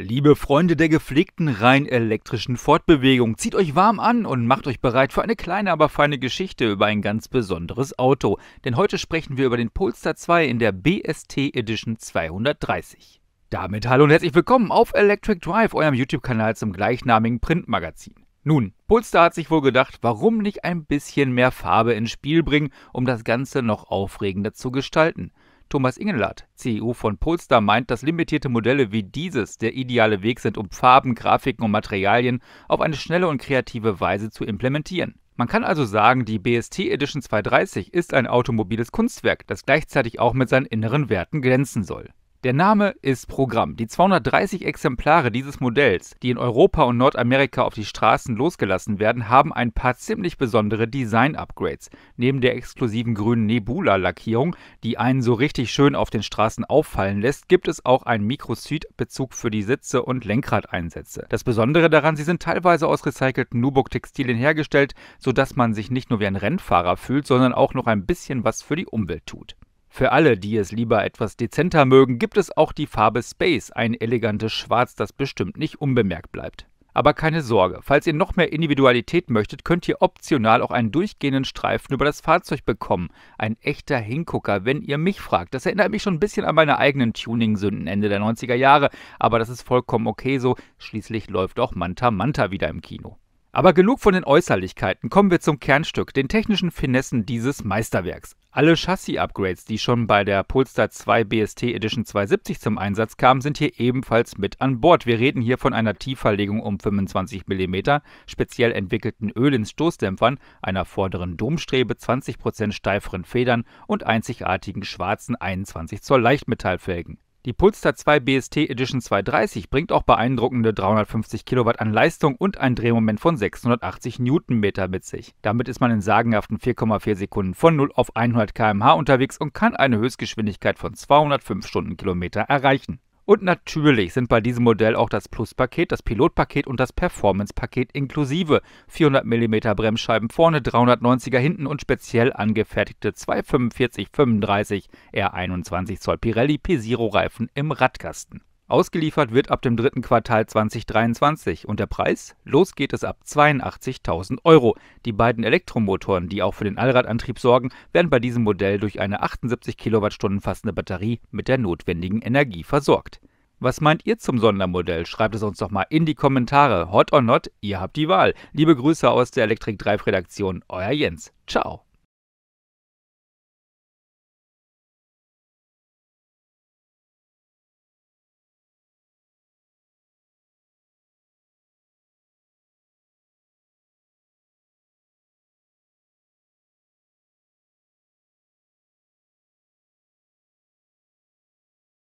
Liebe Freunde der gepflegten rein elektrischen Fortbewegung, zieht euch warm an und macht euch bereit für eine kleine, aber feine Geschichte über ein ganz besonderes Auto. Denn heute sprechen wir über den Polestar 2 in der BST Edition 230. Damit hallo und herzlich willkommen auf Electric Drive, eurem YouTube-Kanal zum gleichnamigen Printmagazin. Nun, Polestar hat sich wohl gedacht, warum nicht ein bisschen mehr Farbe ins Spiel bringen, um das Ganze noch aufregender zu gestalten. Thomas Ingenlath, CEO von Polestar, meint, dass limitierte Modelle wie dieses der ideale Weg sind, um Farben, Grafiken und Materialien auf eine schnelle und kreative Weise zu implementieren. Man kann also sagen, die BST Edition 230 ist ein automobiles Kunstwerk, das gleichzeitig auch mit seinen inneren Werten glänzen soll. Der Name ist Programm. Die 230 Exemplare dieses Modells, die in Europa und Nordamerika auf die Straßen losgelassen werden, haben ein paar ziemlich besondere Design-Upgrades. Neben der exklusiven grünen Nebula-Lackierung, die einen so richtig schön auf den Straßen auffallen lässt, gibt es auch einen Microsud-Bezug für die Sitze und Lenkradeinsätze. Das Besondere daran, sie sind teilweise aus recycelten Nubuck-Textilien hergestellt, sodass man sich nicht nur wie ein Rennfahrer fühlt, sondern auch noch ein bisschen was für die Umwelt tut. Für alle, die es lieber etwas dezenter mögen, gibt es auch die Farbe Space, ein elegantes Schwarz, das bestimmt nicht unbemerkt bleibt. Aber keine Sorge, falls ihr noch mehr Individualität möchtet, könnt ihr optional auch einen durchgehenden Streifen über das Fahrzeug bekommen. Ein echter Hingucker, wenn ihr mich fragt. Das erinnert mich schon ein bisschen an meine eigenen Tuning-Sünden Ende der 90er Jahre, aber das ist vollkommen okay so, schließlich läuft auch Manta Manta wieder im Kino. Aber genug von den Äußerlichkeiten, kommen wir zum Kernstück, den technischen Finessen dieses Meisterwerks. Alle Chassis-Upgrades, die schon bei der Polestar 2 BST Edition 270 zum Einsatz kamen, sind hier ebenfalls mit an Bord. Wir reden hier von einer Tieferlegung um 25 mm, speziell entwickelten Öl in Stoßdämpfern, einer vorderen Domstrebe, 20% steiferen Federn und einzigartigen schwarzen 21 Zoll Leichtmetallfelgen. Die Polestar 2 BST Edition 230 bringt auch beeindruckende 350 Kilowatt an Leistung und ein Drehmoment von 680 Newtonmeter mit sich. Damit ist man in sagenhaften 4,4 Sekunden von 0 auf 100 km/h unterwegs und kann eine Höchstgeschwindigkeit von 205 Stundenkilometer erreichen. Und natürlich sind bei diesem Modell auch das Plus-Paket, das Pilotpaket und das Performance-Paket inklusive. 400 mm Bremsscheiben vorne, 390er hinten und speziell angefertigte 245-35 R21 Zoll Pirelli p Pesiro Reifen im Radkasten. Ausgeliefert wird ab dem dritten Quartal 2023 und der Preis? Los geht es ab 82.000 Euro. Die beiden Elektromotoren, die auch für den Allradantrieb sorgen, werden bei diesem Modell durch eine 78 Kilowattstunden fassende Batterie mit der notwendigen Energie versorgt. Was meint ihr zum Sondermodell? Schreibt es uns doch mal in die Kommentare. Hot or not, ihr habt die Wahl. Liebe Grüße aus der Elektrik drive Redaktion, euer Jens. Ciao.